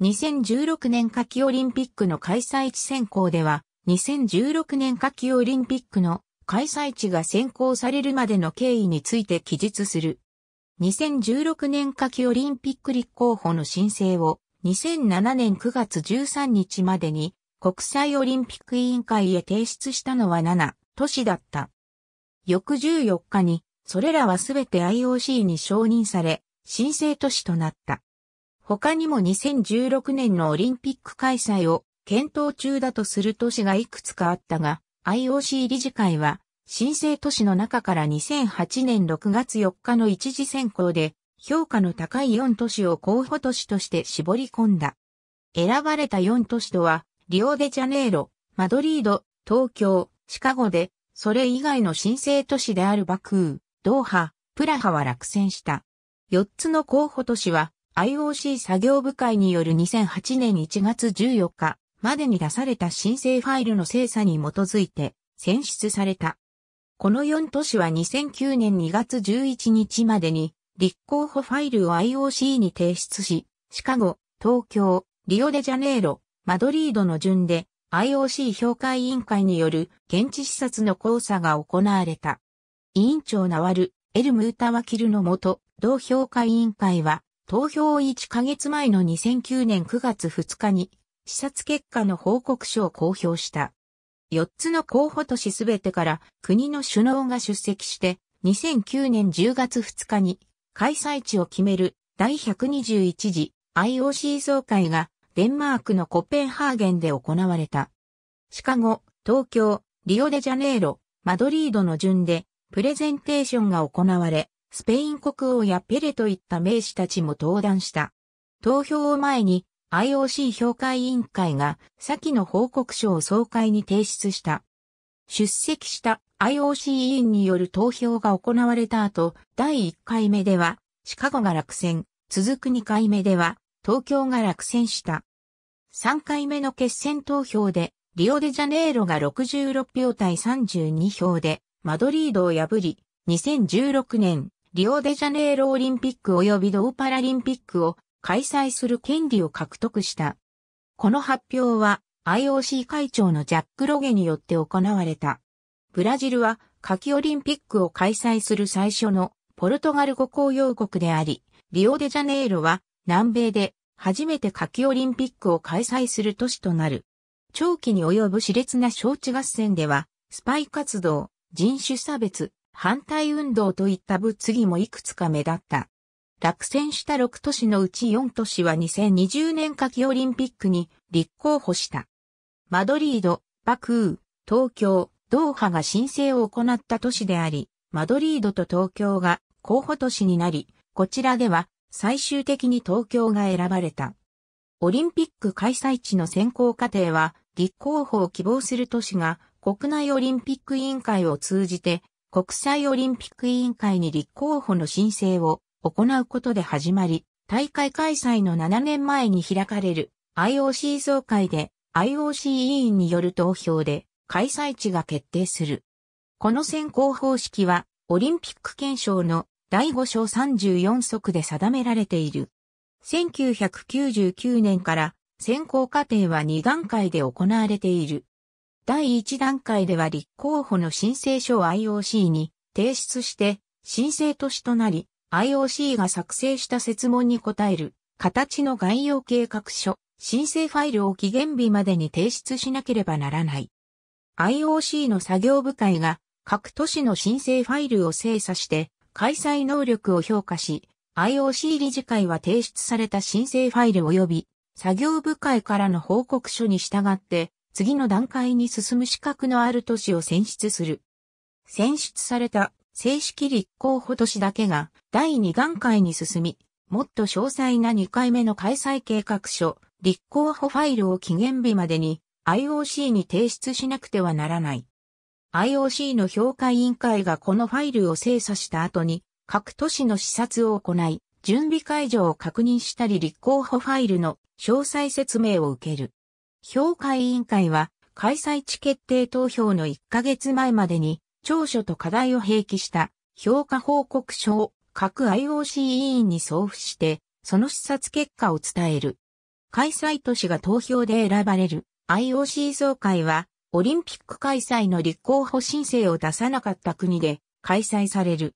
2016年夏季オリンピックの開催地選考では、2016年夏季オリンピックの開催地が選考されるまでの経緯について記述する。2016年夏季オリンピック立候補の申請を2007年9月13日までに国際オリンピック委員会へ提出したのは7都市だった。翌14日にそれらはすべて IOC に承認され、申請都市となった。他にも2016年のオリンピック開催を検討中だとする都市がいくつかあったが、IOC 理事会は、申請都市の中から2008年6月4日の一次選考で、評価の高い4都市を候補都市として絞り込んだ。選ばれた4都市とは、リオデジャネイロ、マドリード、東京、シカゴで、それ以外の申請都市であるバクー、ドーハ、プラハは落選した。4つの候補都市は、IOC 作業部会による2008年1月14日までに出された申請ファイルの精査に基づいて選出された。この4都市は2009年2月11日までに立候補ファイルを IOC に提出し、シカゴ、東京、リオデジャネイロ、マドリードの順で IOC 評価委員会による現地視察の交差が行われた。委員長ナワル、エルムータワキルのもと、同評価委員会は投票1ヶ月前の2009年9月2日に、視察結果の報告書を公表した。4つの候補都市すべてから国の首脳が出席して、2009年10月2日に開催地を決める第121次 IOC 総会がデンマークのコペンハーゲンで行われた。シカゴ、東京、リオデジャネイロ、マドリードの順でプレゼンテーションが行われ、スペイン国王やペレといった名士たちも登壇した。投票を前に IOC 評価委員会が先の報告書を総会に提出した。出席した IOC 委員による投票が行われた後、第1回目ではシカゴが落選、続く2回目では東京が落選した。3回目の決選投票でリオデジャネイロが66票対32票でマドリードを破り、2016年リオデジャネイロオリンピック及び同パラリンピックを開催する権利を獲得した。この発表は IOC 会長のジャック・ロゲによって行われた。ブラジルは夏季オリンピックを開催する最初のポルトガル語公用国であり、リオデジャネイロは南米で初めて夏季オリンピックを開催する都市となる。長期に及ぶ熾烈な招致合戦では、スパイ活動、人種差別、反対運動といった物議もいくつか目立った。落選した6都市のうち4都市は2020年夏季オリンピックに立候補した。マドリード、バクー、東京、ドーハが申請を行った都市であり、マドリードと東京が候補都市になり、こちらでは最終的に東京が選ばれた。オリンピック開催地の選考過程は、立候補を希望する都市が国内オリンピック委員会を通じて国際オリンピック委員会に立候補の申請を行うことで始まり、大会開催の7年前に開かれる IOC 総会で IOC 委員による投票で開催地が決定する。この選考方式はオリンピック憲章の第5章34則で定められている。1999年から選考過程は2段階で行われている。第1段階では立候補の申請書を IOC に提出して申請都市となり、IOC が作成した設問に答える形の概要計画書、申請ファイルを期限日までに提出しなければならない。IOC の作業部会が各都市の申請ファイルを精査して開催能力を評価し、IOC 理事会は提出された申請ファイル及び作業部会からの報告書に従って次の段階に進む資格のある都市を選出する。選出された正式立候補都市だけが第2段階に進み、もっと詳細な2回目の開催計画書、立候補ファイルを期限日までに IOC に提出しなくてはならない。IOC の評価委員会がこのファイルを精査した後に、各都市の視察を行い、準備会場を確認したり立候補ファイルの詳細説明を受ける。評価委員会は開催地決定投票の1ヶ月前までに長所と課題を併記した評価報告書を各 IOC 委員に送付して、その視察結果を伝える。開催都市が投票で選ばれる IOC 総会はオリンピック開催の立候補申請を出さなかった国で開催される。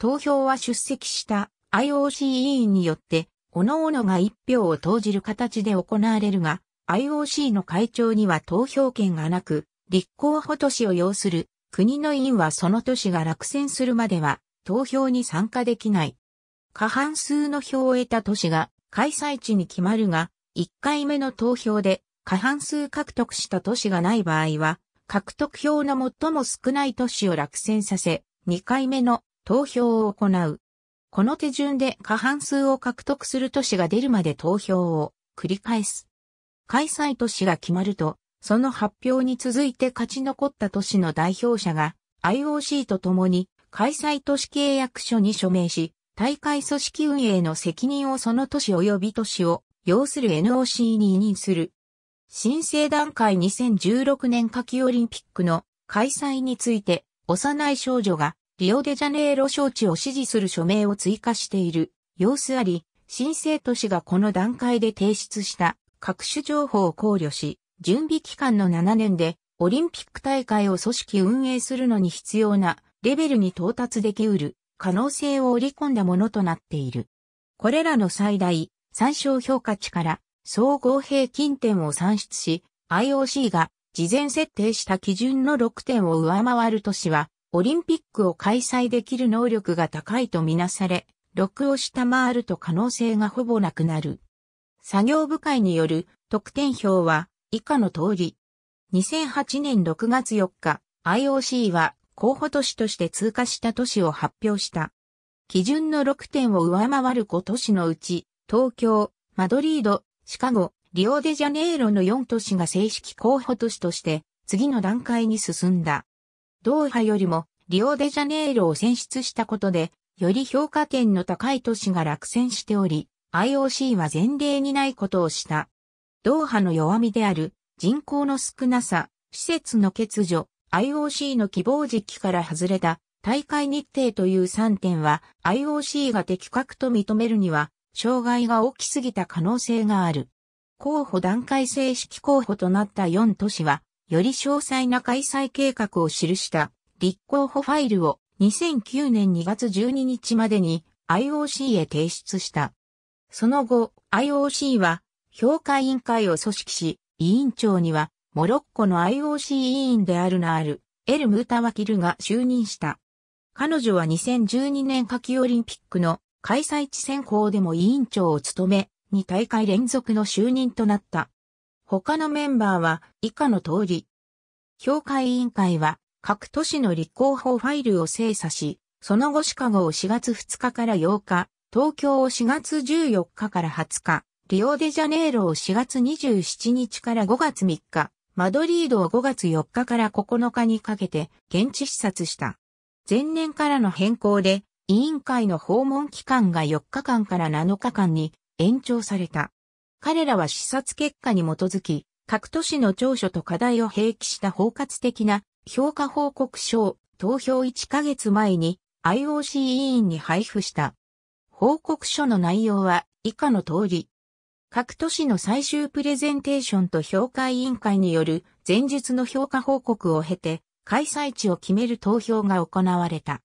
投票は出席した IOC 委員によって、各々が一票を投じる形で行われるが、IOC の会長には投票権がなく、立候補都市を要する国の委員はその都市が落選するまでは投票に参加できない。過半数の票を得た都市が開催地に決まるが、1回目の投票で過半数獲得した都市がない場合は、獲得票の最も少ない都市を落選させ、2回目の投票を行う。この手順で過半数を獲得する都市が出るまで投票を繰り返す。開催都市が決まると、その発表に続いて勝ち残った都市の代表者が IOC と共に開催都市契約書に署名し、大会組織運営の責任をその都市及び都市を要する NOC に委任する。申請段階2016年夏季オリンピックの開催について、幼い少女がリオデジャネイロ招致を支持する署名を追加している様子あり、申請都市がこの段階で提出した各種情報を考慮し、準備期間の7年でオリンピック大会を組織運営するのに必要なレベルに到達できうる可能性を織り込んだものとなっている。これらの最大参照評価値から総合平均点を算出し、IOC が事前設定した基準の6点を上回る都市は、オリンピックを開催できる能力が高いとみなされ、6を下回ると可能性がほぼなくなる。作業部会による得点表は以下の通り。2008年6月4日、IOC は候補都市として通過した都市を発表した。基準の6点を上回る5都市のうち、東京、マドリード、シカゴ、リオデジャネイロの4都市が正式候補都市として、次の段階に進んだ。ドーハよりも、リオデジャネイロを選出したことで、より評価点の高い都市が落選しており、IOC は前例にないことをした。ドーハの弱みである人口の少なさ、施設の欠如、IOC の希望時期から外れた大会日程という3点は IOC が的確と認めるには障害が大きすぎた可能性がある。候補段階正式候補となった4都市は、より詳細な開催計画を記した立候補ファイルを2009年2月12日までに IOC へ提出した。その後、IOC は評価委員会を組織し、委員長にはモロッコの IOC 委員であるナール、エル・ムータワキルが就任した。彼女は2012年夏季オリンピックの開催地選考でも委員長を務め、2大会連続の就任となった。他のメンバーは以下の通り。評価委員会は各都市の立候補ファイルを精査し、その後シカゴを4月2日から8日、東京を4月14日から20日、リオデジャネイロを4月27日から5月3日、マドリードを5月4日から9日にかけて現地視察した。前年からの変更で、委員会の訪問期間が4日間から7日間に延長された。彼らは視察結果に基づき、各都市の長所と課題を併記した包括的な評価報告書を投票1ヶ月前に IOC 委員に配布した。報告書の内容は以下の通り。各都市の最終プレゼンテーションと評価委員会による前述の評価報告を経て、開催地を決める投票が行われた。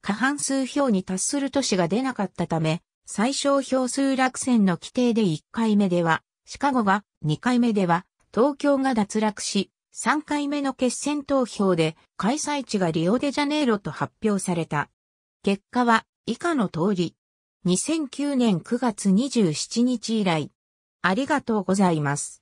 過半数票に達する都市が出なかったため、最小票数落選の規定で1回目では、シカゴが、2回目では、東京が脱落し、3回目の決選投票で開催地がリオデジャネイロと発表された。結果は以下の通り。2009年9月27日以来、ありがとうございます。